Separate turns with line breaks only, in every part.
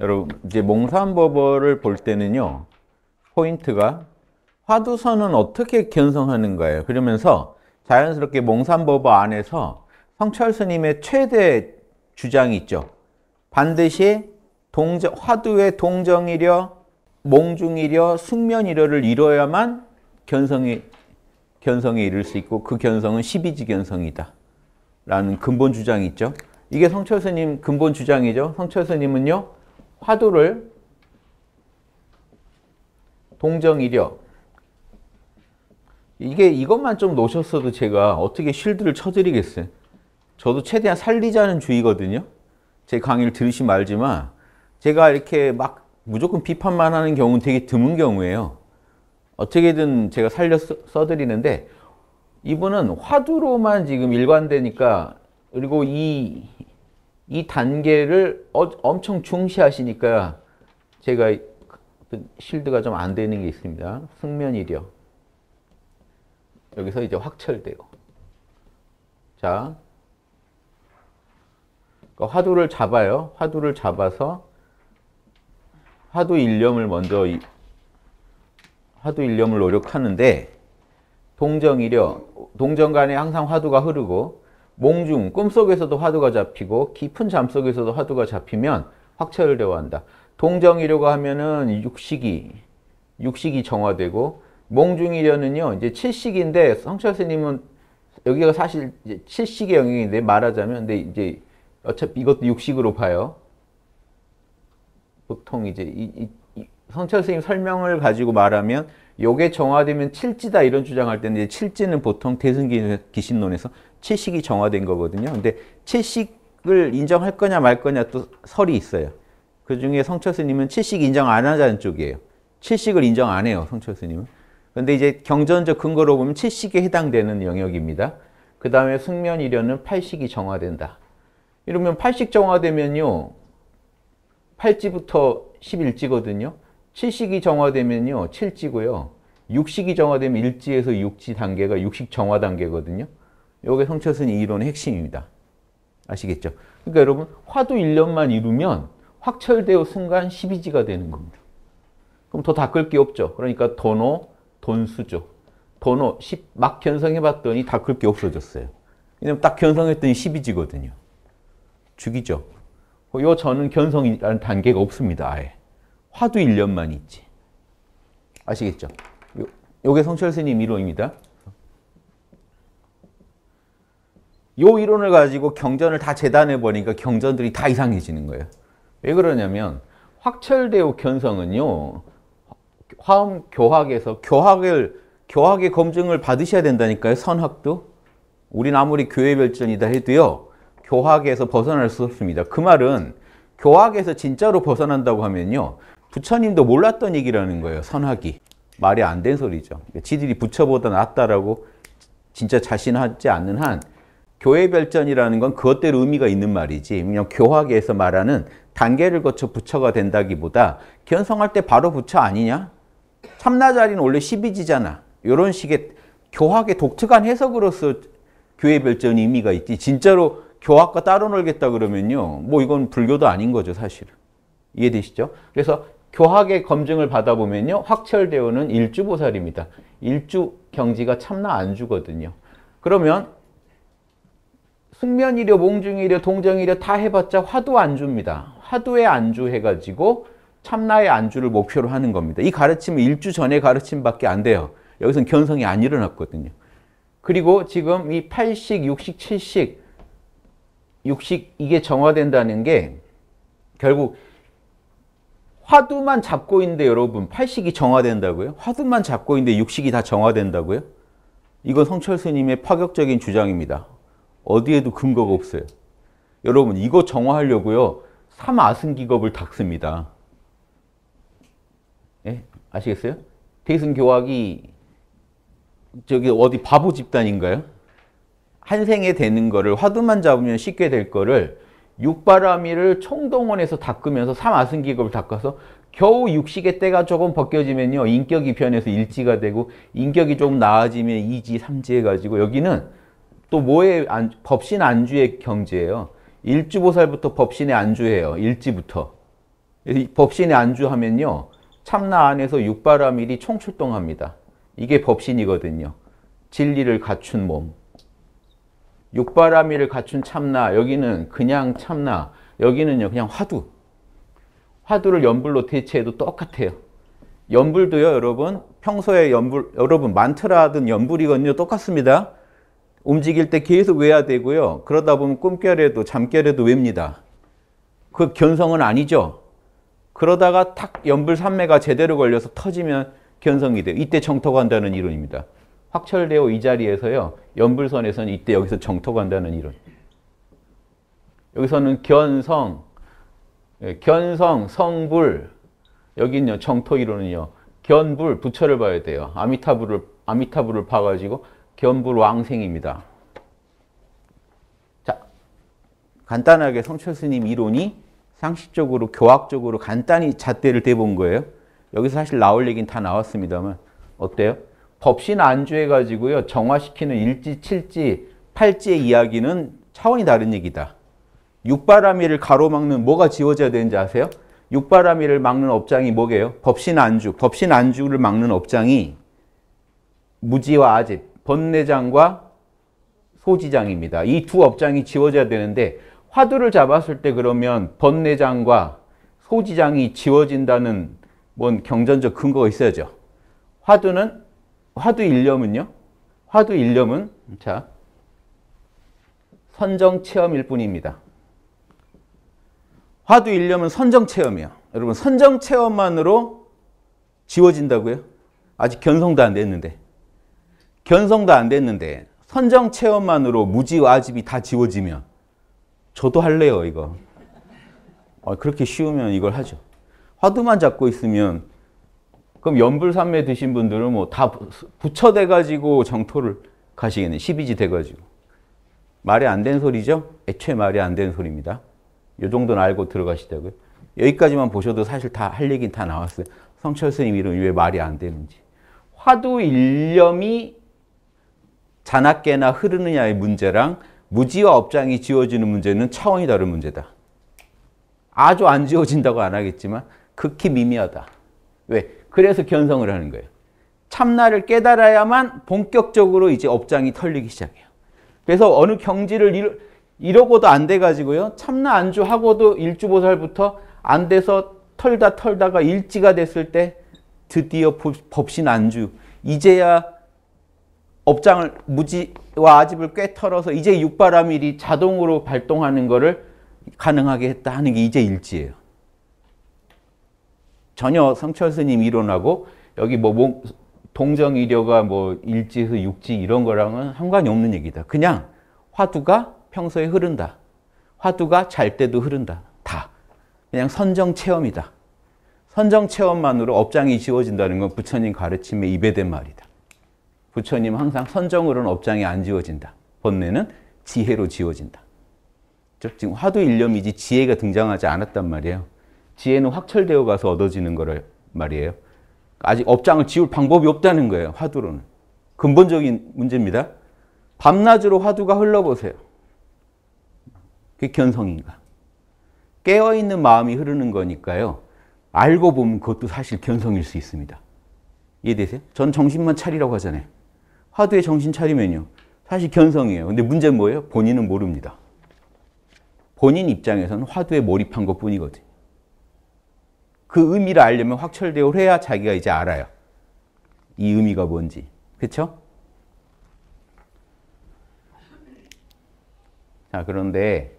여러분 이제 몽산버버를볼 때는요 포인트가 화두선은 어떻게 견성하는거예요 그러면서 자연스럽게 몽산법어 안에서 성철 스님의 최대 주장이 있죠 반드시 동정, 화두의 동정이려 몽중이려 숙면이려를 이뤄야만 견성이 견성에 이를 수 있고 그 견성은 12지 견성이다 라는 근본 주장이 있죠 이게 성철 스님 근본 주장이죠 성철 스님은요 화두를 동정이력 이게 이것만 좀 놓으셨어도 제가 어떻게 쉴드를 쳐드리겠어요. 저도 최대한 살리자는 주의거든요. 제 강의를 들으시면 지만 제가 이렇게 막 무조건 비판만 하는 경우는 되게 드문 경우예요. 어떻게든 제가 살려 써드리는데 이분은 화두로만 지금 일관되니까 그리고 이이 단계를 어, 엄청 중시하시니까 제가 실드가 좀 안 되는 게 있습니다. 승면이력. 여기서 이제 확철돼요. 자. 그러니까 화두를 잡아요. 화두를 잡아서 화두 일념을 먼저 이, 화두 일념을 노력하는데 동정이력 동정 간에 항상 화두가 흐르고 몽중, 꿈속에서도 화두가 잡히고 깊은 잠속에서도 화두가 잡히면 확철을 대화한다. 동정이려고 하면은 육식이, 육식이 정화되고 몽중이려는요, 이제 칠식인데 성철 스님은 여기가 사실 칠식의 영역인데 말하자면 근데 이제 어차피 이것도 육식으로 봐요. 보통 이제 이, 이, 성철 스님 설명을 가지고 말하면 요게 정화되면 칠지다 이런 주장할 때는 이제 칠지는 보통 대승기신론에서 채식이 정화된 거거든요. 근데 채식을 인정할 거냐 말 거냐 또 설이 있어요. 그중에 성철 스님은 채식 인정 안 하자는 쪽이에요. 채식을 인정 안 해요, 성철 스님은. 근데 이제 경전적 근거로 보면 채식에 해당되는 영역입니다. 그 다음에 숙면이려는 팔식이 정화된다. 이러면 팔식 정화되면요. 팔찌부터 11지거든요. 칠식이 정화되면요. 7지고요. 육식이 정화되면 1지에서 6지 단계가 육식 정화 단계거든요. 이게 성철순 이론의 핵심입니다. 아시겠죠? 그러니까 여러분 화두 1년만 이루면 확철되어 순간 12지가 되는 겁니다. 그럼 더 닦을 게 없죠. 그러니까 돈호, 돈수죠. 돈호 막 견성해봤더니 닦을 게 없어졌어요. 왜냐면 딱 견성했더니 12지거든요. 죽이죠. 요 저는 견성이라는 단계가 없습니다. 아예. 화두 1년만 있지. 아시겠죠? 요, 요게 성철스님 이론입니다. 요 이론을 가지고 경전을 다 재단해 보니까 경전들이 다 이상해지는 거예요. 왜 그러냐면 확철대오 견성은요. 화음 교학에서 교학을 교학의 검증을 받으셔야 된다니까요. 선학도. 우린 아무리 교회 별전이다 해도요. 교학에서 벗어날 수 없습니다. 그 말은 교학에서 진짜로 벗어난다고 하면요. 부처님도 몰랐던 얘기라는 거예요. 선학이. 말이 안 된 소리죠. 지들이 부처보다 낫다라고 진짜 자신하지 않는 한 교회 별전이라는 건 그것대로 의미가 있는 말이지 그냥 교학에서 말하는 단계를 거쳐 부처가 된다기보다 견성할 때 바로 부처 아니냐? 참나자리는 원래 12지잖아. 이런 식의 교학의 독특한 해석으로서 교회 별전이 의미가 있지. 진짜로 교학과 따로 놀겠다 그러면요. 뭐 이건 불교도 아닌 거죠, 사실은. 이해되시죠? 그래서 교학의 검증을 받아보면요. 확철대오는 일주보살입니다. 일주 경지가 참나 안주거든요. 그러면 숙면이려 몽중이려 동정이려 다 해봤자 화두 안주입니다. 화두에 안주해가지고 참나의 안주를 목표로 하는 겁니다. 이 가르침은 일주 전에 가르침밖에 안 돼요. 여기서는 견성이 안 일어났거든요. 그리고 지금 이 8식, 6식, 7식, 6식 이게 정화된다는 게 결국 화두만 잡고 있는데 여러분 8식이 정화된다고요? 화두만 잡고 있는데 6식이 다 정화된다고요? 이건 성철 스님의 파격적인 주장입니다. 어디에도 근거가 없어요. 여러분 이거 정화하려고요. 삼아승기겁을 닦습니다. 예? 아시겠어요? 대승교학이 저기 어디 바보 집단인가요? 한 생에 되는 거를 화두만 잡으면 쉽게 될 거를 육바라미를 총동원해서 닦으면서 삼아승기겁을 닦아서 겨우 육식의 때가 조금 벗겨지면요. 인격이 변해서 일지가 되고 인격이 좀 나아지면 이지, 삼지 해가지고 여기는 또 뭐의 안, 법신 안주의 경지예요. 일주보살부터 법신의 안주예요. 일지부터. 법신의 안주하면요. 참나 안에서 육바라밀이 총출동합니다. 이게 법신이거든요. 진리를 갖춘 몸. 육바라밀을 갖춘 참나, 여기는 그냥 참나, 여기는요, 그냥 화두. 화두를 연불로 대체해도 똑같아요. 연불도요, 여러분, 평소에 연불, 여러분, 만트라 든 연불이거든요, 똑같습니다. 움직일 때 계속 외야 되고요. 그러다 보면 꿈결에도 잠결에도 외니다그 견성은 아니죠. 그러다가 탁 연불 삼매가 제대로 걸려서 터지면 견성이 돼요. 이때 정토간다는 이론입니다. 확철되어 이 자리에서요. 연불선에서는 이때 여기서 정토간다는 이론. 여기서는 견성, 예, 견성, 성불, 여기는 정토 이론은요. 견불, 부처를 봐야 돼요. 아미타불을, 아미타불을 봐가지고 견불왕생입니다. 자, 간단하게 성철 스님 이론이 상식적으로 교학적으로 간단히 잣대를 대본 거예요. 여기서 사실 나올 얘기는 다 나왔습니다만 어때요? 법신 안주해가지고요. 정화시키는 일지, 칠지, 팔지의 이야기는 차원이 다른 얘기다. 육바라미를 가로막는 뭐가 지워져야 되는지 아세요? 육바라미를 막는 업장이 뭐게요? 법신 안주, 법신 안주를 막는 업장이 무지와 아집, 번내장과 소지장입니다. 이 두 업장이 지워져야 되는데 화두를 잡았을 때 그러면 번내장과 소지장이 지워진다는 뭔 경전적 근거가 있어야죠. 화두는 화두 일념은요. 화두 일념은 자 선정 체험일 뿐입니다. 화두 일념은 선정 체험이에요. 여러분 선정 체험만으로 지워진다고요? 아직 견성도 안 됐는데. 견성도 안 됐는데 선정 체험만으로 무지 와집이 다 지워지면 저도 할래요 이거. 어, 그렇게 쉬우면 이걸 하죠. 화두만 잡고 있으면 그럼 연불삼매 드신 분들은 뭐다 부처돼 가지고 정토를 가시겠네. 12지 돼 가지고. 말이 안 된 소리죠? 애초에 말이 안 되는 소리입니다. 요 정도는 알고 들어가시다고요 여기까지만 보셔도 사실 다 할 얘기는 다 나왔어요. 성철 스님 이름이 왜 말이 안 되는지. 화두 일념이 자나깨나 흐르느냐의 문제랑 무지와 업장이 지워지는 문제는 차원이 다른 문제다. 아주 안 지워진다고 안 하겠지만 극히 미미하다. 왜? 그래서 견성을 하는 거예요. 참나를 깨달아야만 본격적으로 이제 업장이 털리기 시작해요. 그래서 어느 경지를 이러, 고도안 돼가지고요. 참나 안주하고도 일주보살부터 안 돼서 털다 털다가 일지가 됐을 때 드디어 법신 안주. 이제야 업장을 무지와 아집을 꿰털어서 이제 육바람일이 자동으로 발동하는 것을 가능하게 했다 하는 게 이제 일지예요. 전혀 성철 스님 이론하고 여기 뭐 동정이려가 뭐 일지에서 육지 이런 거랑은 상관이 없는 얘기다. 그냥 화두가 평소에 흐른다. 화두가 잘 때도 흐른다. 다. 그냥 선정 체험이다. 선정 체험만으로 업장이 지워진다는 건 부처님 가르침에 입에된 말이다. 부처님 항상 선정으로는 업장이 안 지워진다. 번뇌는 지혜로 지워진다. 지금 화두 일념이지 지혜가 등장하지 않았단 말이에요. 지혜는 확철되어 가서 얻어지는 거를 말이에요. 아직 업장을 지울 방법이 없다는 거예요. 화두로는. 근본적인 문제입니다. 밤낮으로 화두가 흘러보세요. 그게 견성인가. 깨어있는 마음이 흐르는 거니까요. 알고 보면 그것도 사실 견성일 수 있습니다. 이해되세요? 전 정신만 차리라고 하잖아요. 하드에 정신 차리면요. 사실 견성이에요. 근데 문제는 뭐예요? 본인은 모릅니다. 본인 입장에서는 화두에 몰입한 것 뿐이거든요. 그 의미를 알려면 확철대오를 해야 자기가 이제 알아요. 이 의미가 뭔지. 그렇 자, 그런데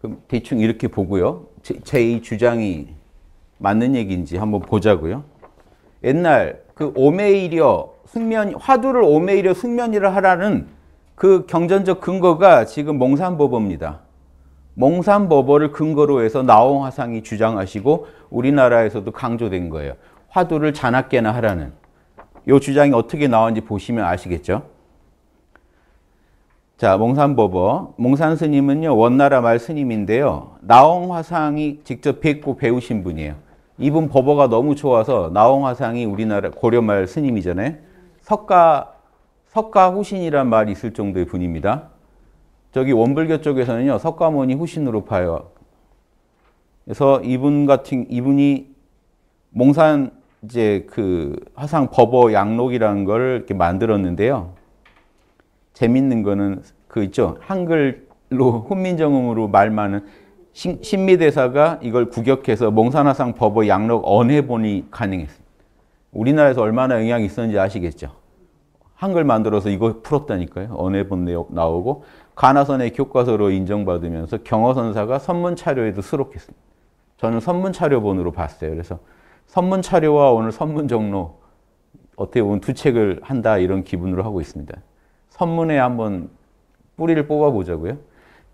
그럼 대충 이렇게 보고요. 제, 제 주장이 맞는 얘기인지 한번 보자고요. 옛날 그 오메이려 숙면 화두를 오메이려 숙면이라 하라는 그 경전적 근거가 지금 몽산법어입니다. 몽산법어를 근거로 해서 나홍화상이 주장하시고 우리나라에서도 강조된 거예요. 화두를 자나깨나 하라는 이 주장이 어떻게 나왔는지 보시면 아시겠죠? 자, 몽산법어. 몽산 스님은요, 원나라 말 스님인데요. 나홍화상이 직접 뵙고 배우신 분이에요. 이분 버버가 너무 좋아서 나홍화상이 우리나라 고려말 스님이잖아요. 석가 석가 후신이란 말이 있을 정도의 분입니다. 저기 원불교 쪽에서는요. 석가모니 후신으로 봐요. 그래서 이분 같은 이분이 몽산 이제 그 화상 버버 양록이라는 걸 이렇게 만들었는데요. 재밌는 거는 그 있죠. 한글로 훈민정음으로 말 많은 신, 신미대사가 이걸 구격해서 몽산화상 법의 양록 언해본이 가능했습니다. 우리나라에서 얼마나 영향이 있었는지 아시겠죠? 한글 만들어서 이거 풀었다니까요. 언해본 내역 나오고 가나선의 교과서로 인정받으면서 경어선사가 선문차료에도 수록했습니다. 저는 선문차료본으로 봤어요. 그래서 선문차료와 오늘 선문정로 어떻게 보면 두 책을 한다 이런 기분으로 하고 있습니다. 선문에 한번 뿌리를 뽑아보자고요.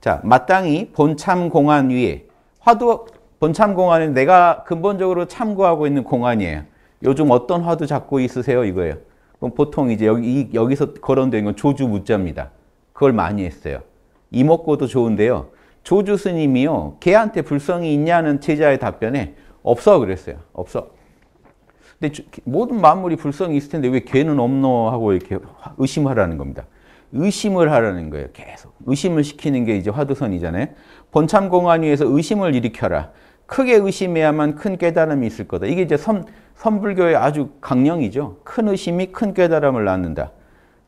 자, 마땅히 본참 공안 위에 화두 본참 공안은 내가 근본적으로 참고하고 있는 공안이에요. 요즘 어떤 화두 잡고 있으세요? 이거예요. 그럼 보통 이제 여기, 여기서 거론되건 조주 무자입니다. 그걸 많이 했어요. 이목고도 좋은데요. 조주 스님이요. 걔한테 불성이 있냐는 제자의 답변에 없어 그랬어요. 없어. 근데 모든 만물이 불성이 있을 텐데 왜 걔는 없노 하고 이렇게 의심하라는 겁니다. 의심을 하라는 거예요. 계속. 의심을 시키는 게 이제 화두선이잖아요. 본참공안위에서 의심을 일으켜라. 크게 의심해야만 큰 깨달음이 있을 거다. 이게 이제 선, 선불교의 아주 강령이죠. 큰 의심이 큰 깨달음을 낳는다.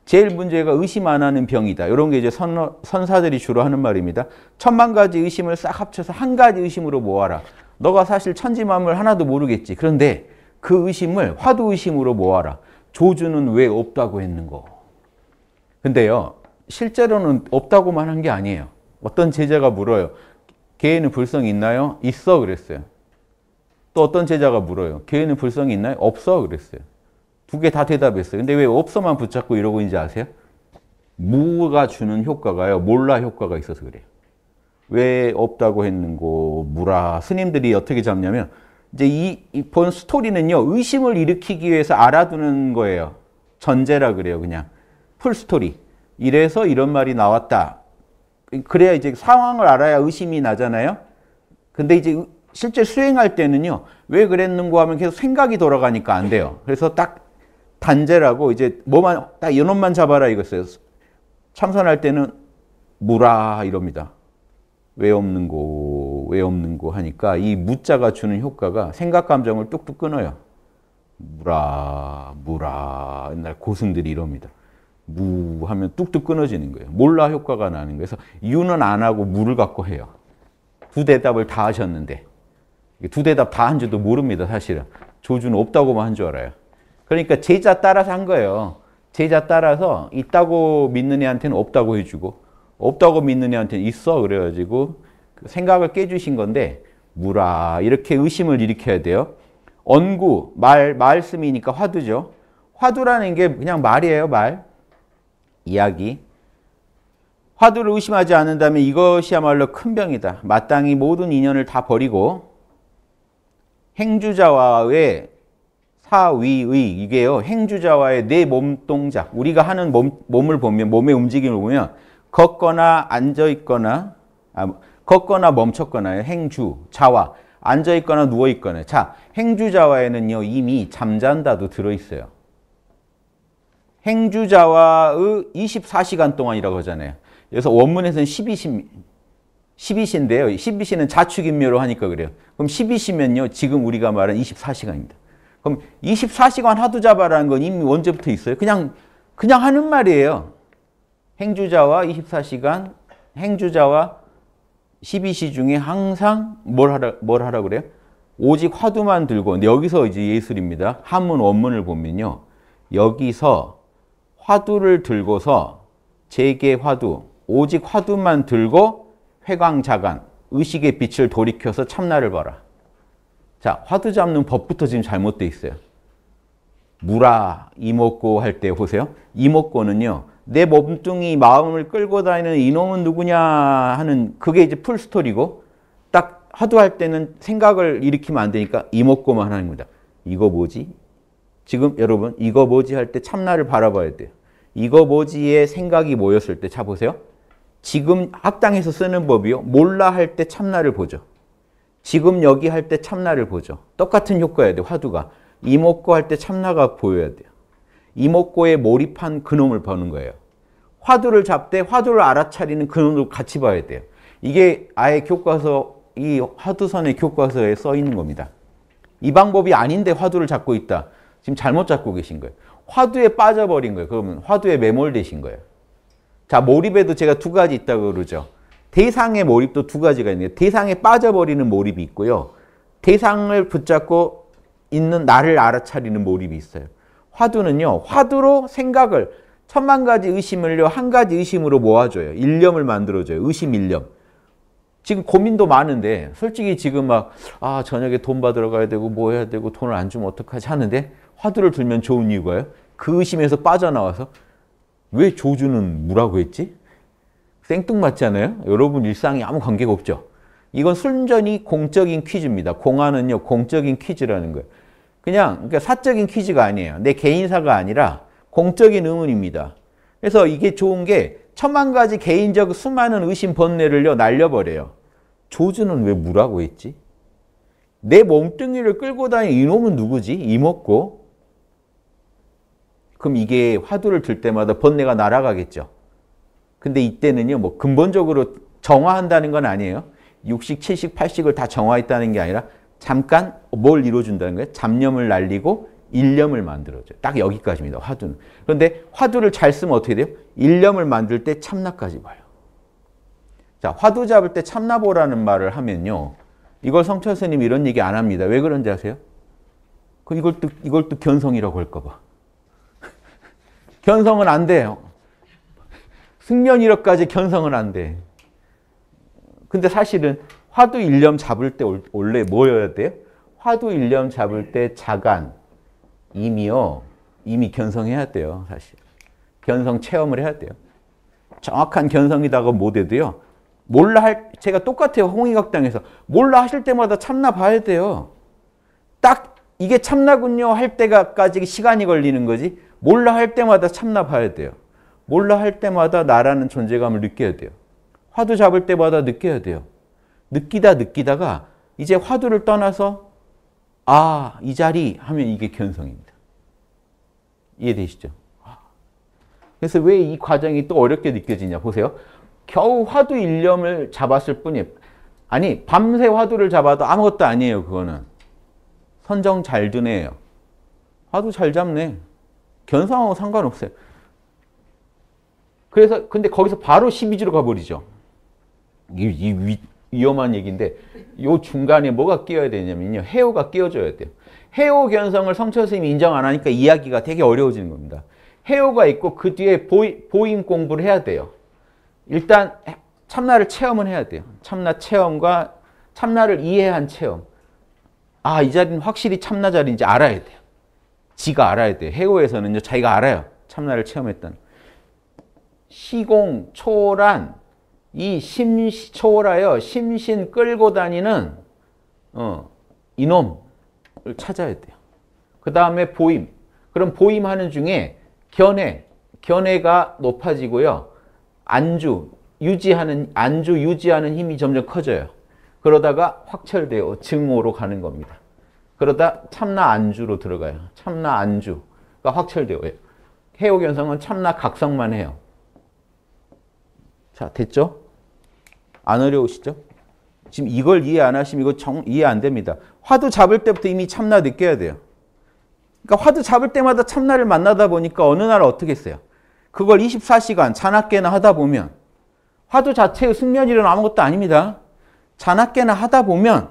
제일 문제가 의심 안 하는 병이다. 이런 게 이제 선, 선사들이 주로 하는 말입니다. 천만 가지 의심을 싹 합쳐서 한 가지 의심으로 모아라. 너가 사실 천지만물 하나도 모르겠지. 그런데 그 의심을 화두 의심으로 모아라. 조주는 왜 없다고 했는 거. 근데요, 실제로는 없다고만 한 게 아니에요. 어떤 제자가 물어요. 개에는 불성이 있나요? 있어 그랬어요. 또 어떤 제자가 물어요. 개에는 불성이 있나요? 없어 그랬어요. 두 개 다 대답했어요. 근데 왜 없어만 붙잡고 이러고 있는지 아세요? 무가 주는 효과가요. 몰라 효과가 있어서 그래요. 왜 없다고 했는고 무라 스님들이 어떻게 잡냐면 이제 이본 스토리는요 의심을 일으키기 위해서 알아두는 거예요 전제라 그래요 그냥 커 스토리. 이래서 이런 말이 나왔다. 그래야 이제 상황을 알아야 의심이 나잖아요. 근데 이제 실제 수행할 때는요. 왜 그랬는고 하면 계속 생각이 돌아가니까 안 돼요. 그래서 딱 단제라고 이제 뭐만 딱 이놈만 잡아라 이거어요 참선할 때는 무라 이럽니다. 왜 없는고 왜 없는고 하니까 이 무자가 주는 효과가 생각 감정을 뚝뚝 끊어요. 무라 무라 옛날 고승들이 이럽니다. 무 하면 뚝뚝 끊어지는 거예요. 몰라 효과가 나는 거예요. 그래서 유는 안 하고 무를 갖고 해요. 두 대답을 다 하셨는데 두 대답 다 한 줄도 모릅니다. 사실은. 조주는 없다고만 한 줄 알아요. 그러니까 제자 따라서 한 거예요. 제자 따라서 있다고 믿는 애한테는 없다고 해주고 없다고 믿는 애한테는 있어 그래가지고 그 생각을 깨주신 건데 무라 이렇게 의심을 일으켜야 돼요. 언구, 말, 말씀이니까 화두죠. 화두라는 게 그냥 말이에요, 말. 이야기. 화두를 의심하지 않는다면 이것이야말로 큰 병이다. 마땅히 모든 인연을 다 버리고 행주자와의 사위의 이게요. 행주자와의 내 몸동작. 우리가 하는 몸, 몸을 보면 몸의 움직임을 보면 걷거나 앉아 있거나 아, 걷거나 멈췄거나 행주 자와 앉아 있거나 누워 있거나 자 행주 자와에는요 이미 잠잔다도 들어 있어요. 행주자와의 24시간 동안이라고 하잖아요. 그래서 원문에서는 12시, 12시인데요. 12시는 자축인묘로 하니까 그래요. 그럼 12시면요. 지금 우리가 말한 24시간입니다. 그럼 24시간 하두자바라는 건 이미 언제부터 있어요? 그냥, 그냥 하는 말이에요. 행주자와 24시간, 행주자와 12시 중에 항상 뭘 하라, 뭘 하라 그래요? 오직 화두만 들고, 여기서 이제 예술입니다. 한문 원문을 보면요. 여기서 화두를 들고서 제게 화두, 오직 화두만 들고 회광자간, 의식의 빛을 돌이켜서 참나를 봐라. 자, 화두 잡는 법부터 지금 잘못돼 있어요. 무라, 이목고 할 때 보세요. 이목고는요. 내 몸뚱이 마음을 끌고 다니는 이놈은 누구냐 하는 그게 이제 풀스토리고 딱 화두할 때는 생각을 일으키면 안 되니까 이목고만 하는 겁니다. 이거 뭐지? 지금 여러분 이거 뭐지 할 때 참나를 바라봐야 돼요. 이거 뭐지의 생각이 모였을 때, 자 보세요. 지금 학당에서 쓰는 법이요. 몰라 할 때 참나를 보죠. 지금 여기 할 때 참나를 보죠. 똑같은 효과야 돼, 화두가. 이목고 할 때 참나가 보여야 돼요. 이목고에 몰입한 그놈을 보는 거예요. 화두를 잡되 화두를 알아차리는 그놈을 같이 봐야 돼요. 이게 아예 교과서, 이 화두선의 교과서에 써 있는 겁니다. 이 방법이 아닌데 화두를 잡고 있다. 지금 잘못 잡고 계신 거예요. 화두에 빠져버린 거예요. 그러면 화두에 매몰되신 거예요. 자, 몰입에도 제가 두 가지 있다고 그러죠. 대상의 몰입도 두 가지가 있는데 대상에 빠져버리는 몰입이 있고요. 대상을 붙잡고 있는 나를 알아차리는 몰입이 있어요. 화두는요. 화두로 생각을 천만 가지 의심을요. 한 가지 의심으로 모아줘요. 일념을 만들어줘요. 의심 일념. 지금 고민도 많은데 솔직히 지금 막 아 저녁에 돈 받으러 가야 되고 뭐 해야 되고 돈을 안 주면 어떡하지 하는데 화두를 들면 좋은 이유가요. 그 의심에서 빠져나와서 왜 조주는 무라고 했지? 생뚱맞지 않아요? 여러분 일상에 아무 관계가 없죠? 이건 순전히 공적인 퀴즈입니다. 공안은요, 공적인 퀴즈라는 거예요. 그냥 그러니까 사적인 퀴즈가 아니에요. 내 개인사가 아니라 공적인 의문입니다. 그래서 이게 좋은 게 천만 가지 개인적 수많은 의심 번뇌를요 날려버려요. 조주는 왜 무라고 했지? 내 몸뚱이를 끌고 다니는 이놈은 누구지? 이먹고 그럼 이게 화두를 들 때마다 번뇌가 날아가겠죠. 근데 이때는요, 뭐 근본적으로 정화한다는 건 아니에요. 60, 70, 80을 다 정화했다는 게 아니라 잠깐 뭘 이루어준다는 거예요? 잡념을 날리고 일념을 만들어줘요. 딱 여기까지입니다. 화두는. 그런데 화두를 잘 쓰면 어떻게 돼요? 일념을 만들 때 참나까지 봐요. 자, 화두 잡을 때 참나 보라는 말을 하면요. 이걸 성철 스님 이런 얘기 안 합니다. 왜 그런지 아세요? 그 이걸 또 이걸 또 견성이라고 할까 봐. 견성은 안 돼요. 승면 이력까지 견성은 안 돼. 근데 사실은 화두 일념 잡을 때 원래 뭐여야 돼요? 화두 일념 잡을 때 자간, 이미요. 이미 견성해야 돼요, 사실. 견성 체험을 해야 돼요. 정확한 견성이다가 못해도요. 몰라 할, 제가 똑같아요. 홍익학당에서. 몰라 하실 때마다 참나 봐야 돼요. 딱 이게 참나군요 할 때까지 시간이 걸리는 거지. 몰라 할 때마다 참나 봐야 돼요. 몰라 할 때마다 나라는 존재감을 느껴야 돼요. 화두 잡을 때마다 느껴야 돼요. 느끼다 느끼다가 이제 화두를 떠나서 아, 이 자리 하면 이게 견성입니다. 이해되시죠? 그래서 왜 이 과정이 또 어렵게 느껴지냐 보세요. 겨우 화두 일념을 잡았을 뿐이 아니 밤새 화두를 잡아도 아무것도 아니에요 그거는. 선정 잘 드네요. 화두 잘 잡네. 견상하고 상관없어요. 그래서 근데 거기서 바로 12주로 가버리죠. 이, 이 위, 위험한 얘기인데 요 중간에 뭐가 끼어야 되냐면요. 해오가 끼어줘야 돼요. 해오 견성을 성철 선생님이 인정 안 하니까 이야기가 되게 어려워지는 겁니다. 해오가 있고 그 뒤에 보이, 보임 공부를 해야 돼요. 일단 참나를 체험은 해야 돼요. 참나 체험과 참나를 이해한 체험. 아, 이 자리는 확실히 참나 자리인지 알아야 돼요. 지가 알아야 돼. 해고에서는요, 자기가 알아요. 참나를 체험했던. 시공, 초월한, 이 심, 초월하여 심신 끌고 다니는, 어, 이놈을 찾아야 돼요. 그 다음에 보임. 그럼 보임하는 중에 견해, 견해가 높아지고요. 안주, 유지하는, 안주 유지하는 힘이 점점 커져요. 그러다가 확철되어 증오로 가는 겁니다. 그러다 참나 안주로 들어가요. 참나 안주가 그러니까 확철돼요. 예. 해옥 현상은 참나 각성만 해요. 자, 됐죠? 안 어려우시죠? 지금 이걸 이해 안 하시면 이거 정, 이해 안 됩니다. 화두 잡을 때부터 이미 참나 느껴야 돼요. 그러니까 화두 잡을 때마다 참나를 만나다 보니까 어느 날 어떻게 했어요? 그걸 24시간 자나깨나 하다 보면 화두 자체의 숙면이란 아무것도 아닙니다. 자나깨나 하다 보면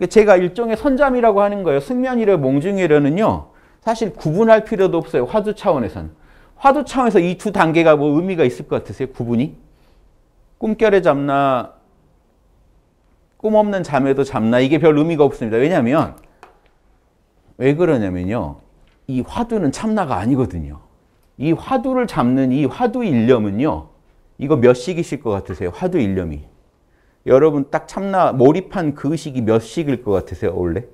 그러니까 제가 일종의 선잠이라고 하는 거예요. 승면이래 몽중이래는요. 사실 구분할 필요도 없어요. 화두 차원에선. 화두 차원에서 이 두 단계가 뭐 의미가 있을 것 같으세요? 구분이? 꿈결에 잠나 꿈 없는 잠에도 잠나 이게 별 의미가 없습니다. 왜냐면왜 그러냐면요. 이 화두는 참나가 아니거든요. 이 화두를 잡는 이 화두 일념은요. 이거 몇 식이실 것 같으세요? 화두 일념이. 여러분 딱 참나 몰입한 그 의식이 몇 식일 것 같으세요, 원래?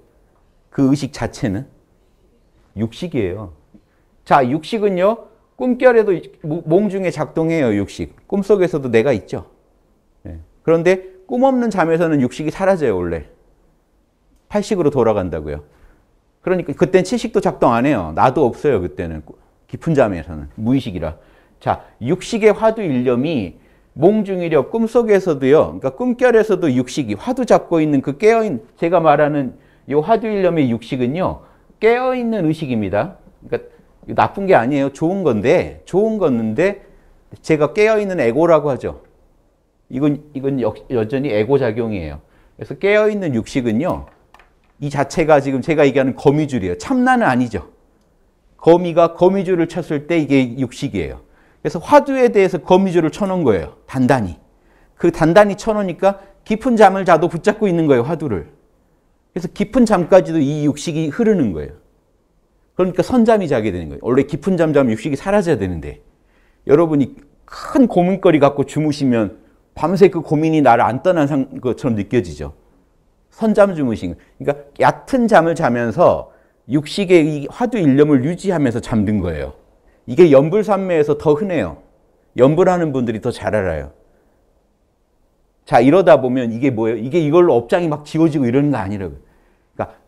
그 의식 자체는? 육식이에요. 자, 육식은요. 꿈결에도 몸 중에 작동해요, 육식. 꿈속에서도 내가 있죠. 네. 그런데 꿈 없는 잠에서는 육식이 사라져요, 원래. 팔식으로 돌아간다고요. 그러니까 그땐 칠식도 작동 안 해요. 나도 없어요, 그때는. 깊은 잠에서는. 무의식이라. 자, 육식의 화두 일념이 몽중이력 꿈속에서도요. 그러니까 꿈결에서도 육식이 화두 잡고 있는 그 깨어있는 제가 말하는 요 화두일념의 육식은요. 깨어있는 의식입니다. 그러니까 나쁜 게 아니에요. 좋은 건데 좋은 건데 제가 깨어있는 에고라고 하죠. 이건 이건 여, 여전히 에고 작용이에요. 그래서 깨어있는 육식은요. 이 자체가 지금 제가 얘기하는 거미줄이에요. 참나는 아니죠. 거미가 거미줄을 쳤을 때 이게 육식이에요. 그래서 화두에 대해서 거미줄을 쳐놓은 거예요. 단단히. 그 단단히 쳐놓으니까 깊은 잠을 자도 붙잡고 있는 거예요. 화두를. 그래서 깊은 잠까지도 이 육식이 흐르는 거예요. 그러니까 선잠이 자게 되는 거예요. 원래 깊은 잠 자면 육식이 사라져야 되는데 여러분이 큰 고민거리 갖고 주무시면 밤새 그 고민이 나를 안 떠난 것처럼 느껴지죠. 선잠 주무신 거예요. 그러니까 얕은 잠을 자면서 육식의 이 화두 일념을 유지하면서 잠든 거예요. 이게 연불산매에서 더 흔해요. 연불하는 분들이 더 잘 알아요. 자, 이러다 보면 이게 뭐예요? 이게 이걸로 업장이 막 지워지고 이러는 거아니라고 그러니까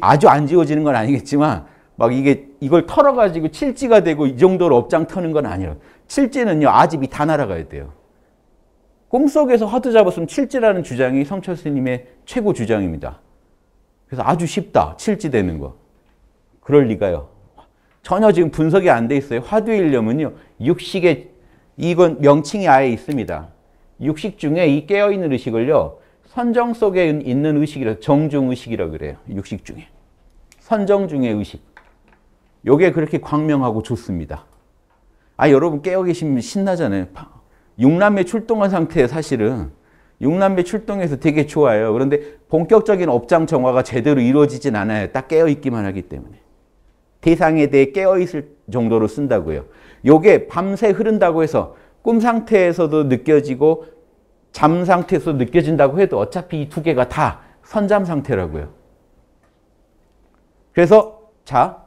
아주 안 지워지는 건 아니겠지만 막 이게 이걸 털어가지고 칠지가 되고 이 정도로 업장 터는 건 아니라고. 칠지는요, 아집이 다 날아가야 돼요. 꿈속에서 화두 잡았으면 칠지라는 주장이 성철 스님의 최고 주장입니다. 그래서 아주 쉽다. 칠지 되는 거. 그럴 리가요. 전혀 지금 분석이 안 돼 있어요. 화두일념은요. 육식의 이건 명칭이 아예 있습니다. 육식 중에 이 깨어있는 의식을요. 선정 속에 있는 의식이라 정중의식이라 그래요. 육식 중에. 선정 중에 의식. 요게 그렇게 광명하고 좋습니다. 아 여러분 깨어 계시면 신나잖아요. 육남매 출동한 상태에 사실은 육남매 출동해서 되게 좋아요. 그런데 본격적인 업장 정화가 제대로 이루어지진 않아요. 딱 깨어 있기만 하기 때문에. 대상에 대해 깨어있을 정도로 쓴다고요. 요게 밤새 흐른다고 해서 꿈 상태에서도 느껴지고 잠 상태에서 느껴진다고 해도 어차피 이 두 개가 다 선잠 상태라고요. 그래서 자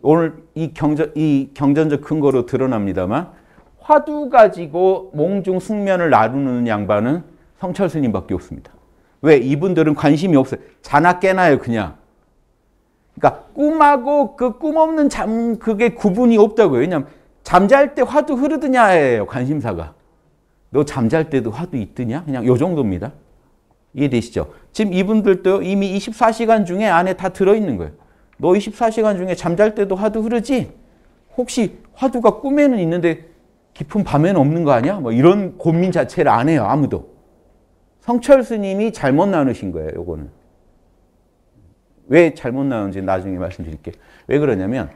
오늘 이, 경전, 이 경전적 근거로 드러납니다만 화두 가지고 몽중 숙면을 나누는 양반은 성철 스님밖에 없습니다. 왜? 이분들은 관심이 없어요. 자나 깨나요 그냥. 그러니까 꿈하고 그 꿈 없는 잠 그게 구분이 없다고요. 왜냐하면 잠잘 때 화두 흐르드냐예요. 관심사가. 너 잠잘 때도 화두 있드냐? 그냥 요 정도입니다. 이해되시죠? 지금 이분들도 이미 24시간 중에 안에 다 들어있는 거예요. 너 24시간 중에 잠잘 때도 화두 흐르지? 혹시 화두가 꿈에는 있는데 깊은 밤에는 없는 거 아니야? 뭐 이런 고민 자체를 안 해요. 아무도. 성철 스님이 잘못 나누신 거예요. 요거는. 왜 잘못 나오는지 나중에 말씀드릴게요. 왜 그러냐면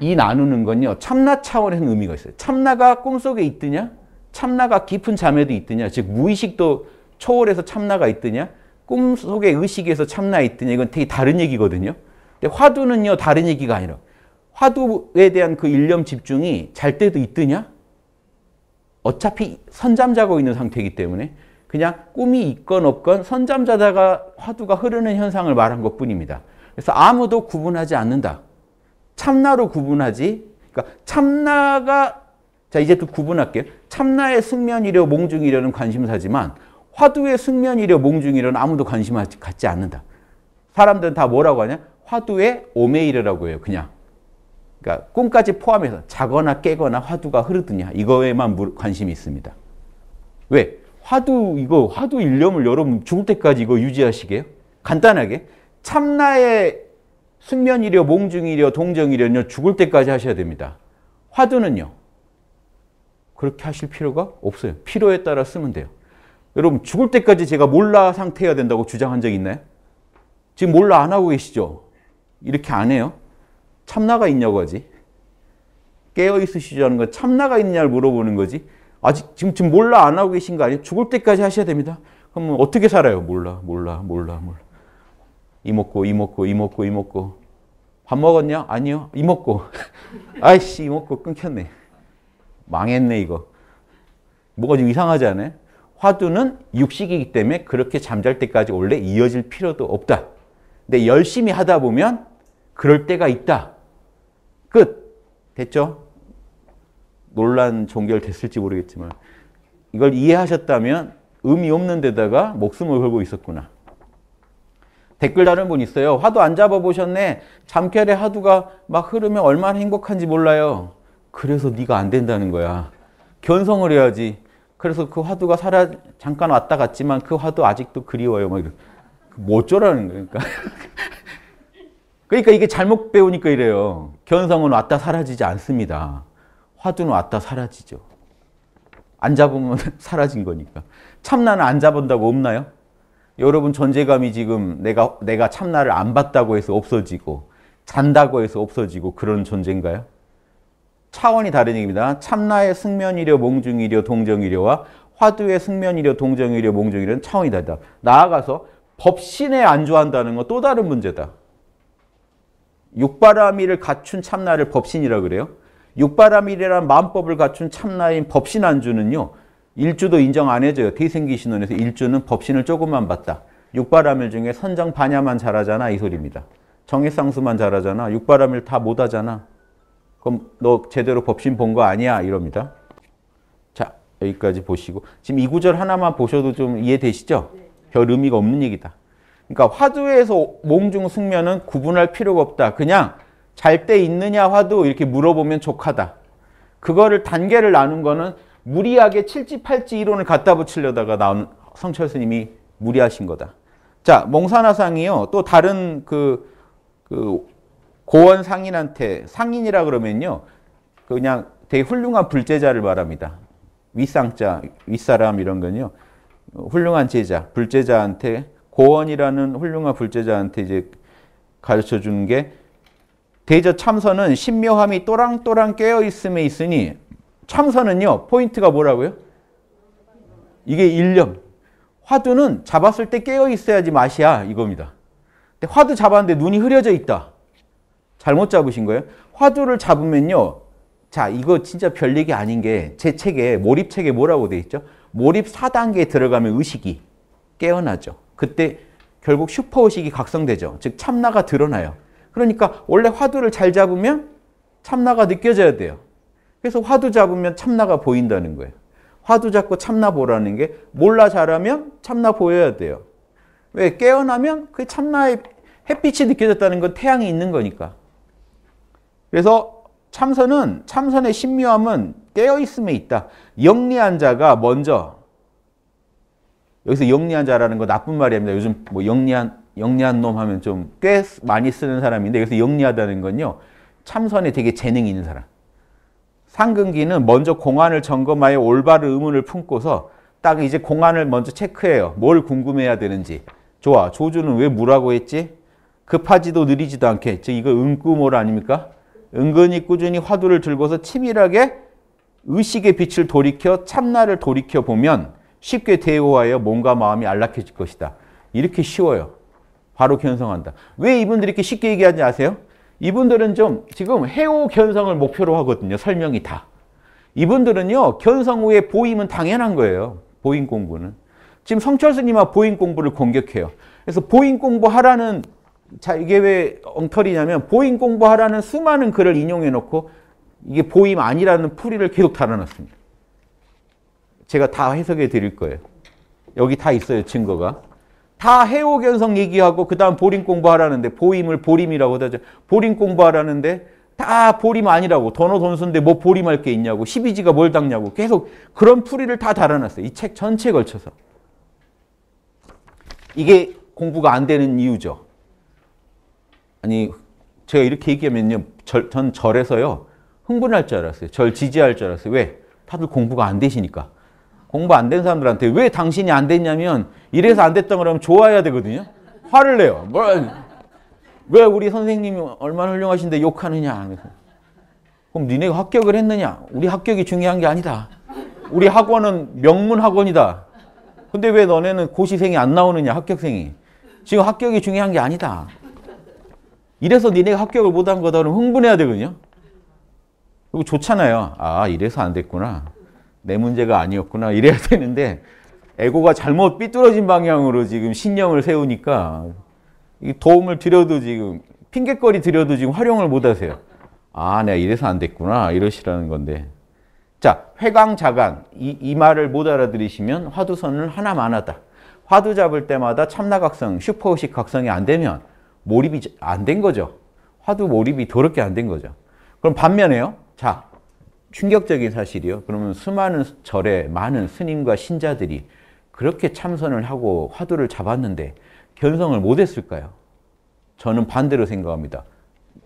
이 나누는 건요. 참나 차원에서 의미가 있어요. 참나가 꿈속에 있더냐? 참나가 깊은 잠에도 있더냐? 즉 무의식도 초월해서 참나가 있더냐? 꿈속의 의식에서 참나 있더냐? 이건 되게 다른 얘기거든요. 근데 화두는요. 다른 얘기가 아니라 화두에 대한 그 일념 집중이 잘 때도 있더냐? 어차피 선잠 자고 있는 상태이기 때문에 그냥 꿈이 있건 없건 선잠자다가 화두가 흐르는 현상을 말한 것 뿐입니다. 그래서 아무도 구분하지 않는다. 참나로 구분하지. 그러니까 참나가 자 이제 또 구분할게요. 참나의 숙면이려 몽중이려는 관심사지만 화두의 숙면이려 몽중이려는 아무도 관심 갖지 않는다. 사람들은 다 뭐라고 하냐? 화두의 오메이려라고 해요. 그냥. 그러니까 꿈까지 포함해서 자거나 깨거나 화두가 흐르느냐 이거에만 관심이 있습니다. 왜? 화두 이거 화두 일념을 여러분 죽을 때까지 이거 유지하시게요? 간단하게 참나의 순면이려 몽중이려 동정이려는 죽을 때까지 하셔야 됩니다. 화두는요. 그렇게 하실 필요가 없어요. 필요에 따라 쓰면 돼요. 여러분 죽을 때까지 제가 몰라 상태여야 된다고 주장한 적 있나요? 지금 몰라 안 하고 계시죠? 이렇게 안 해요. 참나가 있냐고 하지. 깨어 있으시자는 건 참나가 있냐를 물어보는 거지. 아직 지금 지금 몰라 안 하고 계신 거 아니에요? 죽을 때까지 하셔야 됩니다. 그러면 뭐 어떻게 살아요? 몰라, 몰라, 몰라, 몰라. 이 먹고 이 먹고 이 먹고 이 먹고 밥 먹었냐? 아니요. 이 먹고 아이씨 이 먹고 끊겼네. 망했네 이거. 뭐가 좀 이상하지 않아요? 화두는 육식이기 때문에 그렇게 잠잘 때까지 원래 이어질 필요도 없다. 근데 열심히 하다 보면 그럴 때가 있다. 끝. 됐죠? 논란 종결됐을지 모르겠지만 이걸 이해하셨다면 의미 없는 데다가 목숨을 걸고 있었구나. 댓글 다는 분 있어요. 화두 안 잡아보셨네. 잠결에 화두가 막 흐르면 얼마나 행복한지 몰라요. 그래서 네가 안 된다는 거야. 견성을 해야지. 그래서 그 화두가 사라 잠깐 왔다 갔지만 그 화두 아직도 그리워요. 막 이런. 뭐 어쩌라는 거니까 그러니까. 그러니까 이게 잘못 배우니까 이래요. 견성은 왔다 사라지지 않습니다. 화두는 왔다 사라지죠. 안 잡으면 사라진 거니까. 참나는 안 잡은다고 없나요? 여러분 존재감이 지금 내가 내가 참나를 안 봤다고 해서 없어지고 잔다고 해서 없어지고 그런 존재인가요? 차원이 다른 얘기입니다. 참나의 승면이려 몽중이려 동정이려와 화두의 승면이려 동정이려 몽중이려는 차원이 다르다. 나아가서 법신에 안주한다는 건 또 다른 문제다. 육바라미를 갖춘 참나를 법신이라 그래요. 육바람일이라는 만법을 갖춘 참나인 법신안주는요. 일주도 인정 안 해줘요. 태생기신론에서 일주는 법신을 조금만 봤다. 육바람일 중에 선장 반야만 잘하잖아 이 소리입니다. 정해상수만 잘하잖아. 육바람일 다 못하잖아. 그럼 너 제대로 법신 본 거 아니야 이럽니다. 자 여기까지 보시고 지금 이 구절 하나만 보셔도 좀 이해되시죠? 별 의미가 없는 얘기다. 그러니까 화두에서 몽중 숙면은 구분할 필요가 없다. 그냥 잘때 있느냐 화도 이렇게 물어보면 족하다. 그거를 단계를 나눈 거는 무리하게 칠지팔지 이론을 갖다 붙이려다가 나온 성철 스님이 무리하신 거다. 자, 몽산화상이요. 또 다른 그, 그 고원 상인한테 상인이라 그러면요. 그 그냥 되게 훌륭한 불제자를 말합니다. 윗상자, 윗사람 이런 건요. 훌륭한 제자, 불제자한테 고원이라는 훌륭한 불제자한테 이제 가르쳐 주는 게 대저 참선은 신묘함이 또랑또랑 깨어있음에 있으니 참선은요. 포인트가 뭐라고요? 이게 일념. 화두는 잡았을 때 깨어있어야지 맛이야 이겁니다. 근데 화두 잡았는데 눈이 흐려져 있다. 잘못 잡으신 거예요. 화두를 잡으면요. 자 이거 진짜 별 얘기 아닌 게 제 책에 몰입책에 뭐라고 돼 있죠? 몰입 4단계에 들어가면 의식이 깨어나죠. 그때 결국 슈퍼의식이 각성되죠. 즉 참나가 드러나요. 그러니까 원래 화두를 잘 잡으면 참나가 느껴져야 돼요. 그래서 화두 잡으면 참나가 보인다는 거예요. 화두 잡고 참나 보라는 게 몰라 잘하면 참나 보여야 돼요. 왜? 깨어나면 그 참나의 햇빛이 느껴졌다는 건 태양이 있는 거니까. 그래서 참선은 참선의 신묘함은 깨어있음에 있다. 영리한 자가 먼저 여기서 영리한 자라는 거 나쁜 말이 아닙니다. 요즘 뭐 영리한 영리한 놈 하면 좀 꽤 많이 쓰는 사람인데 여기서 영리하다는 건요. 참선에 되게 재능이 있는 사람. 상근기는 먼저 공안을 점검하여 올바른 의문을 품고서 딱 이제 공안을 먼저 체크해요. 뭘 궁금해야 되는지. 좋아. 조주는 왜 무라고 했지? 급하지도 느리지도 않게. 즉 이거 은구몰 아닙니까? 은근히 꾸준히 화두를 들고서 치밀하게 의식의 빛을 돌이켜 참나를 돌이켜 보면 쉽게 대우하여 몸과 마음이 안락해질 것이다. 이렇게 쉬워요. 바로 견성한다. 왜 이분들이 이렇게 쉽게 얘기하지 아세요? 이분들은 좀 지금 해오 견성을 목표로 하거든요. 설명이 다. 이분들은요. 견성 후에 보임은 당연한 거예요. 보임 공부는. 지금 성철 스님과 보임 공부를 공격해요. 그래서 보임 공부하라는 자 이게 왜 엉터리냐면 보임 공부하라는 수많은 글을 인용해 놓고 이게 보임 아니라는 풀이를 계속 달아놨습니다. 제가 다 해석해 드릴 거예요. 여기 다 있어요, 증거가. 다 해오견성 얘기하고 그 다음 보림 공부하라는데 보임을 보림이라고 하죠. 보림 공부하라는데 다 보림 아니라고 돈어 돈수인데 뭐 보림할 게 있냐고 12지가 뭘 닦냐고 계속 그런 풀이를 다 달아놨어요. 이 책 전체에 걸쳐서. 이게 공부가 안 되는 이유죠. 아니 제가 이렇게 얘기하면요. 절, 전 절에서요. 흥분할 줄 알았어요. 절 지지할 줄 알았어요. 왜? 다들 공부가 안 되시니까. 공부 안 된 사람들한테 왜 당신이 안 됐냐면 이래서 안 됐다 그러면 좋아야 되거든요. 화를 내요. 뭘, 왜 우리 선생님이 얼마나 훌륭하신데 욕하느냐. 그럼 니네가 합격을 했느냐. 우리 합격이 중요한 게 아니다. 우리 학원은 명문 학원이다. 근데 왜 너네는 고시생이 안 나오느냐 합격생이. 지금 합격이 중요한 게 아니다. 이래서 니네가 합격을 못 한 거다 그러 흥분해야 되거든요. 그리고 좋잖아요. 아 이래서 안 됐구나. 내 문제가 아니었구나 이래야 되는데 에고가 잘못 삐뚤어진 방향으로 지금 신념을 세우니까 도움을 드려도 지금 핑계거리 드려도 지금 활용을 못 하세요. 아, 내가 이래서 안 됐구나 이러시라는 건데. 자, 회광자간 이, 이 말을 못 알아들으시면 화두선을 하나만 하다. 화두 잡을 때마다 참나각성, 슈퍼의식 각성이 안 되면 몰입이 안 된 거죠. 화두 몰입이 더럽게 안 된 거죠. 그럼 반면에요. 자, 충격적인 사실이요. 그러면 수많은 절에 많은 스님과 신자들이 그렇게 참선을 하고 화두를 잡았는데 견성을 못했을까요? 저는 반대로 생각합니다.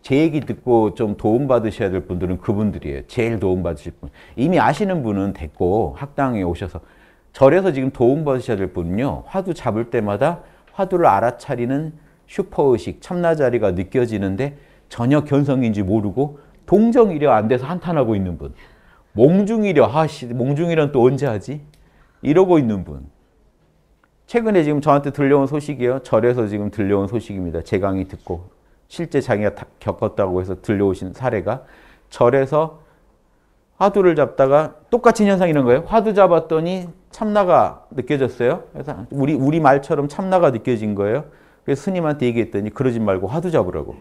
제 얘기 듣고 좀 도움받으셔야 될 분들은 그분들이에요. 제일 도움받으실 분. 이미 아시는 분은 됐고 학당에 오셔서 절에서 지금 도움받으셔야 될 분은요. 화두 잡을 때마다 화두를 알아차리는 슈퍼의식, 참나자리가 느껴지는데 전혀 견성인지 모르고 동정이려 안 돼서 한탄하고 있는 분. 몽중이려, 아씨, 몽중이려또 언제 하지? 이러고 있는 분. 최근에 지금 저한테 들려온 소식이요 절에서 지금 들려온 소식입니다. 제 강의 듣고. 실제 자기가 겪었다고 해서 들려오신 사례가. 절에서 화두를 잡다가 똑같은 현상이란 거예요. 화두 잡았더니 참나가 느껴졌어요. 그래서 우리, 우리 말처럼 참나가 느껴진 거예요. 그래서 스님한테 얘기했더니 그러지 말고 화두 잡으라고.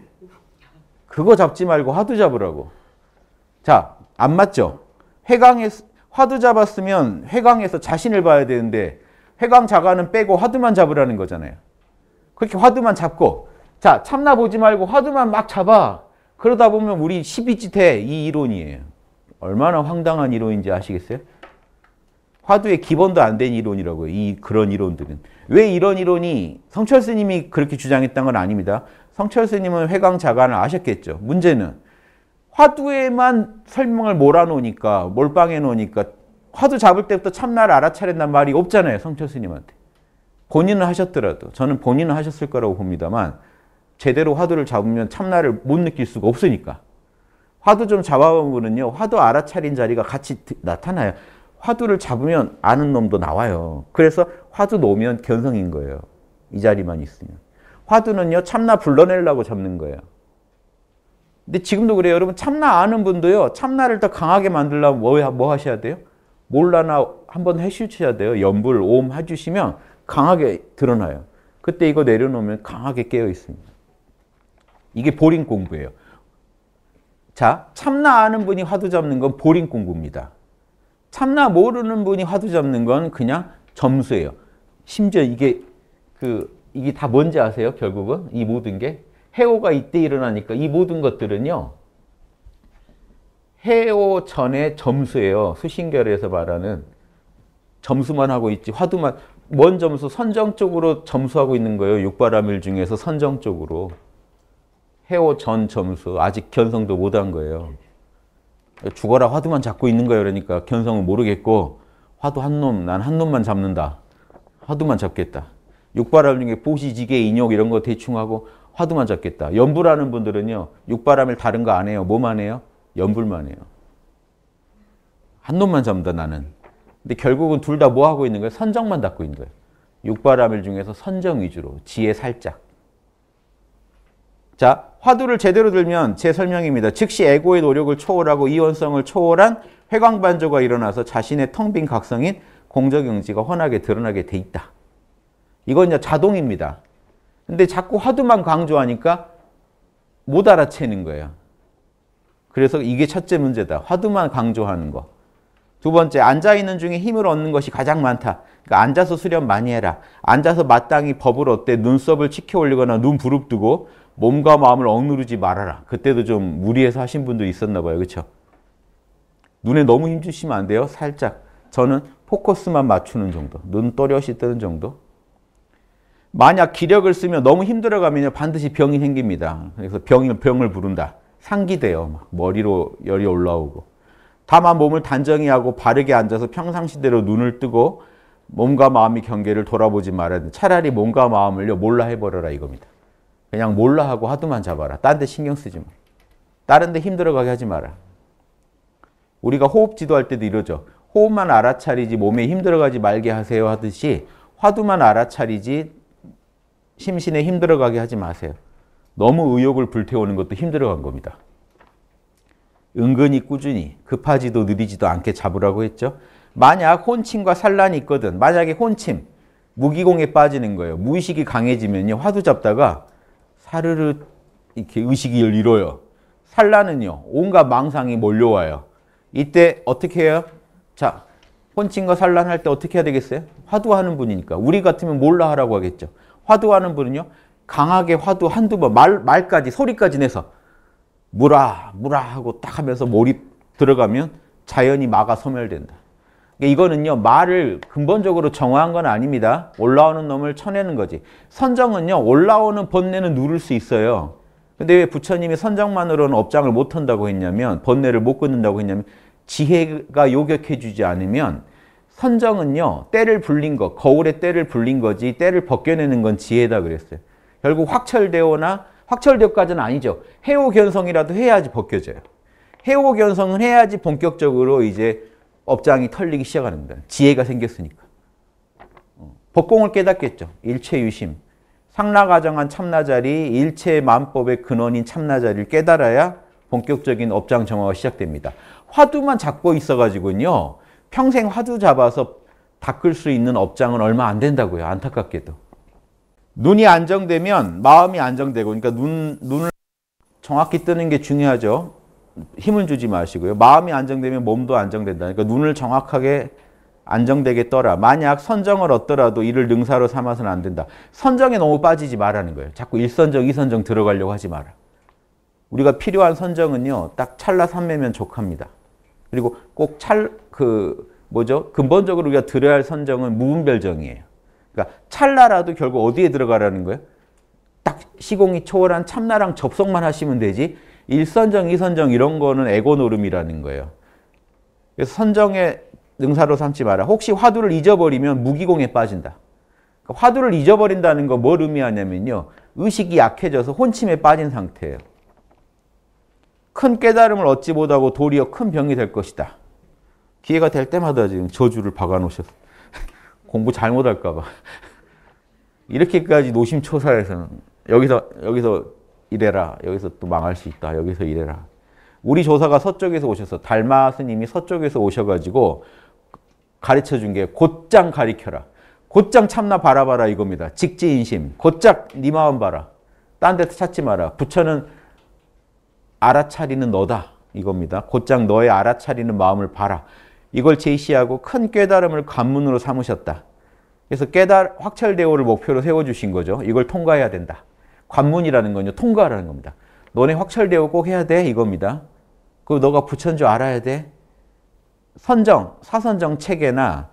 그거 잡지 말고 화두 잡으라고. 자, 안 맞죠? 회광에 화두 잡았으면 회광에서 자신을 봐야 되는데 회광 자가는 빼고 화두만 잡으라는 거잖아요. 그렇게 화두만 잡고 자, 참나 보지 말고 화두만 막 잡아. 그러다 보면 우리 12짓해 이 이론이에요. 얼마나 황당한 이론인지 아시겠어요? 화두의 기본도 안 된 이론이라고요. 이 그런 이론들은. 왜 이런 이론이 성철 스님이 그렇게 주장했던 건 아닙니다. 성철 스님은 회강 자간을 아셨겠죠. 문제는 화두에만 설명을 몰아놓으니까 몰빵해 놓으니까 화두 잡을 때부터 참나를 알아차린단 말이 없잖아요. 성철 스님한테. 본인은 하셨더라도 저는 본인은 하셨을 거라고 봅니다만 제대로 화두를 잡으면 참나를 못 느낄 수가 없으니까. 화두 좀 잡아보면요. 화두 알아차린 자리가 같이 나타나요. 화두를 잡으면 아는 놈도 나와요. 그래서 화두 놓으면 견성인 거예요. 이 자리만 있으면. 화두는요, 참나 불러내려고 잡는 거예요. 근데 지금도 그래요. 여러분, 참나 아는 분도요, 참나를 더 강하게 만들려면 뭐, 뭐 하셔야 돼요? 몰라나 한번 해주셔야 돼요. 연불, 옴 해주시면 강하게 드러나요. 그때 이거 내려놓으면 강하게 깨어 있습니다. 이게 보링 공부예요. 자, 참나 아는 분이 화두 잡는 건 보링 공부입니다. 참나 모르는 분이 화두 잡는 건 그냥 점수예요. 심지어 이게 그 이게 다 뭔지 아세요? 결국은 이 모든 게 해오가 이때 일어나니까 이 모든 것들은요. 해오 전에 점수예요. 수신결에서 말하는 점수만 하고 있지 화두만 뭔 점수 선정적으로 점수하고 있는 거예요. 육바라밀 중에서 선정적으로 해오 전 점수 아직 견성도 못 한 거예요. 죽어라 화두만 잡고 있는 거예요. 그러니까 견성은 모르겠고 화두 한 놈, 난 한 놈만 잡는다. 화두만 잡겠다. 육바람 중에 보시지게, 인욕 이런 거 대충 하고 화두만 잡겠다. 연불하는 분들은요. 육바람을 다른 거 안 해요. 뭐만 해요? 연불만 해요. 한 놈만 잡는다 나는. 근데 결국은 둘 다 뭐 하고 있는 거예요? 선정만 닦고 있는 거예요. 육바람일 중에서 선정 위주로 지혜 살짝. 자, 화두를 제대로 들면 제 설명입니다. 즉시 에고의 노력을 초월하고 이원성을 초월한 회광반조가 일어나서 자신의 텅 빈 각성인 공적영지가 환하게 드러나게 돼 있다. 이건 이제 자동입니다. 근데 자꾸 화두만 강조하니까 못 알아채는 거예요. 그래서 이게 첫째 문제다. 화두만 강조하는 거. 두 번째, 앉아있는 중에 힘을 얻는 것이 가장 많다. 그러니까 앉아서 수련 많이 해라. 앉아서 마땅히 법을 얻되 눈썹을 치켜올리거나 눈 부릅뜨고 몸과 마음을 억누르지 말아라. 그때도 좀 무리해서 하신 분도 있었나 봐요. 그렇죠? 눈에 너무 힘주시면 안 돼요. 살짝. 저는 포커스만 맞추는 정도. 눈 또렷이 뜨는 정도. 만약 기력을 쓰면 너무 힘들어가면 반드시 병이 생깁니다. 그래서 병이 병을 부른다. 상기돼요. 막 머리로 열이 올라오고. 다만 몸을 단정히 하고 바르게 앉아서 평상시대로 눈을 뜨고 몸과 마음이 경계를 돌아보지 말아야 돼. 차라리 몸과 마음을요 몰라 해버려라 이겁니다. 그냥 몰라 하고 하도만 잡아라. 딴 데 신경 쓰지 마. 다른 데 힘들어가게 하지 마라. 우리가 호흡 지도할 때도 이러죠. 호흡만 알아차리지 몸에 힘들어가지 말게 하세요 하듯이 화두만 알아차리지 심신에 힘들어가게 하지 마세요. 너무 의욕을 불태우는 것도 힘들어간 겁니다. 은근히 꾸준히 급하지도 느리지도 않게 잡으라고 했죠. 만약 혼침과 산란이 있거든 만약에 혼침, 무기공에 빠지는 거예요. 무의식이 강해지면요. 화두 잡다가 사르르 이렇게 의식이 이뤄요. 산란은요. 온갖 망상이 몰려와요. 이때 어떻게 해요? 자, 혼친과 산란할 때 어떻게 해야 되겠어요? 화두하는 분이니까. 우리 같으면 몰라 하라고 하겠죠. 화두하는 분은요. 강하게 화두 한두 번, 말, 말까지, 소리까지 내서 무라, 무라 하고 딱 하면서 몰입 들어가면 자연이 막아 소멸된다. 그러니까 이거는요 말을 근본적으로 정화한 건 아닙니다. 올라오는 놈을 쳐내는 거지. 선정은요 올라오는 번뇌는 누를 수 있어요. 근데 왜 부처님이 선정만으로는 업장을 못 한다고 했냐면 번뇌를 못 끊는다고 했냐면 지혜가 요격해 주지 않으면 선정은요 때를 불린 거 거울에 때를 불린 거지 때를 벗겨내는 건 지혜다 그랬어요. 결국 확철대오나 확철대오까지는 아니죠. 해오견성이라도 해야지 벗겨져요. 해오견성은 해야지 본격적으로 이제 업장이 털리기 시작하는다. 지혜가 생겼으니까. 어, 법공을 깨닫겠죠. 일체 유심. 상라가정한 참나자리, 일체 만법의 근원인 참나자리를 깨달아야 본격적인 업장 정화가 시작됩니다. 화두만 잡고 있어가지고요. 평생 화두 잡아서 닦을 수 있는 업장은 얼마 안 된다고요. 안타깝게도. 눈이 안정되면 마음이 안정되고 그러니까 눈, 눈을 정확히 뜨는 게 중요하죠. 힘을 주지 마시고요. 마음이 안정되면 몸도 안정된다. 그러니까 눈을 정확하게 안정되게 떠라. 만약 선정을 얻더라도 이를 능사로 삼아서는 안 된다. 선정에 너무 빠지지 말라는 거예요. 자꾸 일선정, 이선정 들어가려고 하지 마라. 우리가 필요한 선정은요. 딱 찰나 삼매면 족합니다. 그리고 꼭 찰 그 뭐죠? 근본적으로 우리가 들어야 할 선정은 무분별정이에요. 그러니까 찰나라도 결국 어디에 들어가라는 거예요? 딱 시공이 초월한 참나랑 접속만 하시면 되지 일선정, 이선정 이런 거는 에고 노름이라는 거예요. 그래서 선정의 능사로 삼지 마라. 혹시 화두를 잊어버리면 무기공에 빠진다. 그러니까 화두를 잊어버린다는 거뭘 의미하냐면요. 의식이 약해져서 혼침에 빠진 상태예요. 큰 깨달음을 얻지 못하고 도리어 큰 병이 될 것이다. 기회가 될 때마다 지금 저주를 박아놓으셔서 공부 잘못할까 봐. 이렇게까지 노심초사해서는 여기서 여기서 이래라. 여기서 또 망할 수 있다. 여기서 이래라. 우리 조사가 서쪽에서 오셔서 달마 스님이 서쪽에서 오셔가지고 가르쳐 준 게 곧장 가리켜라. 곧장 참나 바라봐라 이겁니다. 직지인심. 곧장 네 마음 봐라. 딴 데서 찾지 마라. 부처는 알아차리는 너다 이겁니다. 곧장 너의 알아차리는 마음을 봐라. 이걸 제시하고 큰 깨달음을 관문으로 삼으셨다. 그래서 깨달 확철대오를 목표로 세워주신 거죠. 이걸 통과해야 된다. 관문이라는 건요. 통과라는 하 겁니다. 너네 확철되고 꼭 해야 돼 이겁니다. 그 너가 부처인 줄 알아야 돼. 선정, 사선정 체계나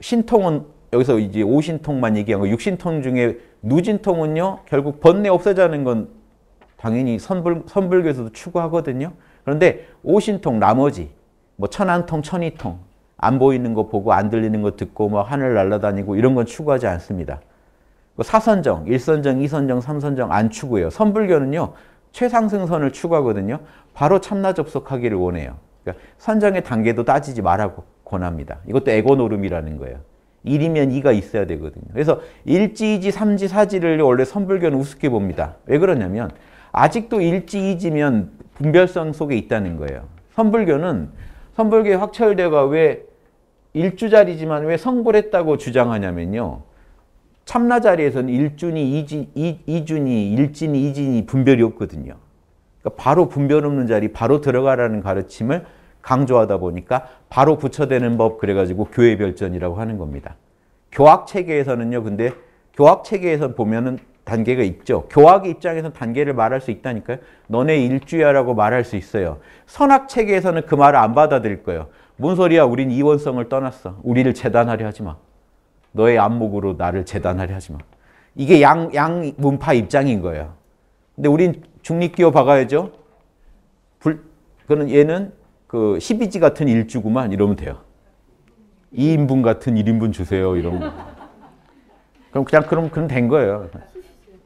신통은 여기서 이제 오신통만 얘기한 거 육신통 중에 누진통은요. 결국 번뇌 없애자는 건 당연히 선불, 선불교에서도 추구하거든요. 그런데 오신통 나머지 뭐 천안통, 천이통 안 보이는 거 보고 안 들리는 거 듣고 뭐 하늘 날아다니고 이런 건 추구하지 않습니다. 뭐 사선정, 일선정이선정삼선정 안 추구해요. 선불교는요. 최상승선을 추구하거든요. 바로 참나 접속하기를 원해요. 그러니까 선정의 단계도 따지지 말라고 권합니다. 이것도 에고 노름이라는 거예요. 1이면 2가 있어야 되거든요. 그래서 1지, 2지, 3지, 4지를 원래 선불교는 우습게 봅니다. 왜 그러냐면 아직도 1지, 2지면 분별성 속에 있다는 거예요. 선불교는 선불교의 확철대가 왜 일주자리지만 왜 성불했다고 주장하냐면요. 참나 자리에서는 일준이, 이진, 이, 준이 일진이, 이진이 분별이 없거든요. 그러니까 바로 분별 없는 자리, 바로 들어가라는 가르침을 강조하다 보니까 바로 부처되는 법 그래가지고 교회 별전이라고 하는 겁니다. 교학 체계에서는요, 근데 교학 체계에서 보면은 단계가 있죠. 교학의 입장에서 단계를 말할 수 있다니까요. 너네 일주야라고 말할 수 있어요. 선학 체계에서는 그 말을 안 받아들일 거예요. 뭔 소리야? 우린 이원성을 떠났어. 우리를 재단하려 하지 마. 너의 안목으로 나를 재단하려 하지 마. 이게 양, 양 문파 입장인 거예요. 근데 우린 중립기어 박아야죠. 불, 그는 얘는 그 12지 같은 일주구만 이러면 돼요. 2인분 같은 1인분 주세요. 이런 거. 그럼 그냥 그럼 그럼 된 거예요.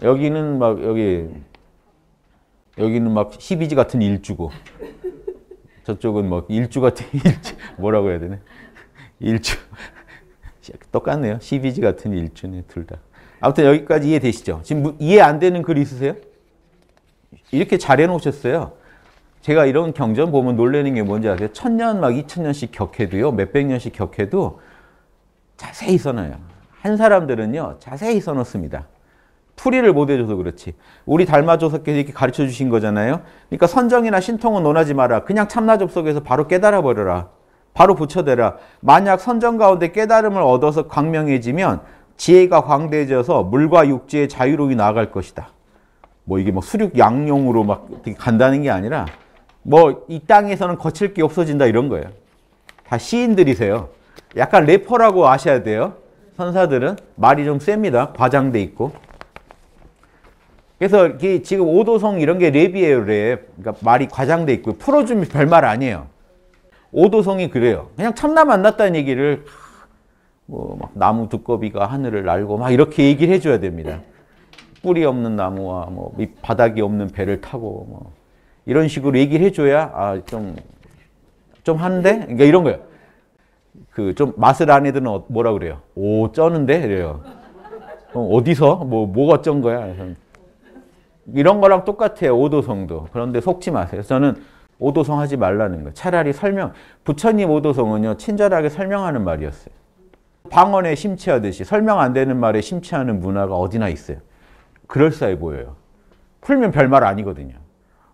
여기는 막 여기 여기는 막 12지 같은 일주고 저쪽은 뭐 일주 같은 일주 뭐라고 해야 되네. 일주 똑같네요. CBG 같은 일주네 둘 다. 아무튼 여기까지 이해되시죠? 지금 이해 안 되는 글 있으세요? 이렇게 잘 해놓으셨어요. 제가 이런 경전 보면 놀라는 게 뭔지 아세요? 천년 막 이천년씩 격해도요. 몇백 년씩 격해도 자세히 써놔요. 한 사람들은요. 자세히 써놓습니다. 풀이를 못 해줘서 그렇지. 우리 닮아조석께서 이렇게 가르쳐 주신 거잖아요. 그러니까 선정이나 신통은 논하지 마라. 그냥 참나 접속에서 바로 깨달아 버려라. 바로 붙여대라. 만약 선정 가운데 깨달음을 얻어서 광명해지면 지혜가 광대해져서 물과 육지의 자유로이 나아갈 것이다. 뭐 이게 뭐 수륙 양용으로 막 되게 간다는 게 아니라 뭐 이 땅에서는 거칠 게 없어진다 이런 거예요. 다 시인들이세요. 약간 래퍼라고 아셔야 돼요. 선사들은 말이 좀 셉니다. 과장돼 있고. 그래서 지금 오도성 이런 게 랩이에요, 랩. 그러니까 말이 과장돼 있고 풀어주면 별말 아니에요. 오도성이 그래요. 그냥 참나 만났다는 얘기를 뭐 나무 두꺼비가 하늘을 날고 막 이렇게 얘기를 해줘야 됩니다. 뿌리 없는 나무와 뭐 바닥이 없는 배를 타고 뭐 이런 식으로 얘기를 해줘야 아좀좀 좀 한데 그러니까 이런 거예요. 그 좀 맛을 안애들 어, 뭐라 그래요? 오 쩌는데 그래요. 어디서 뭐 뭐가 쩐 거야? 이런 거랑 똑같아요 오도성도. 그런데 속지 마세요. 저는 오도성 하지 말라는 거예요 차라리 설명, 부처님 오도성은요, 친절하게 설명하는 말이었어요. 방언에 심취하듯이 설명 안 되는 말에 심취하는 문화가 어디나 있어요. 그럴싸해 보여요. 풀면 별말 아니거든요.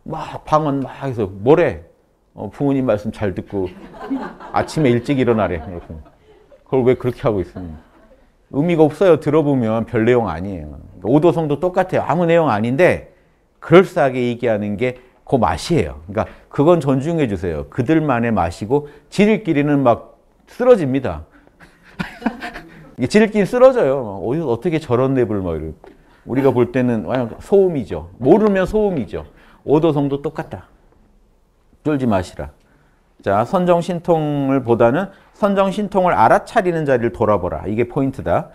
막 방언 막 해서 뭐래? 어, 부모님 말씀 잘 듣고 아침에 일찍 일어나래. 그걸 왜 그렇게 하고 있습니까? 의미가 없어요. 들어보면 별 내용 아니에요. 오도성도 똑같아요. 아무 내용 아닌데 그럴싸하게 얘기하는 게그 맛이에요. 그러니까 그건 존중해 주세요. 그들만의 맛이고 지들끼리는 막 쓰러집니다. 지들끼리 쓰러져요. 어디 어떻게 저런 랩을 막 이런. 우리가 볼 때는 소음이죠. 모르면 소음이죠. 오도성도 똑같다. 쫄지 마시라. 자, 선정신통을 보다는 선정신통을 알아차리는 자리를 돌아보라. 이게 포인트다.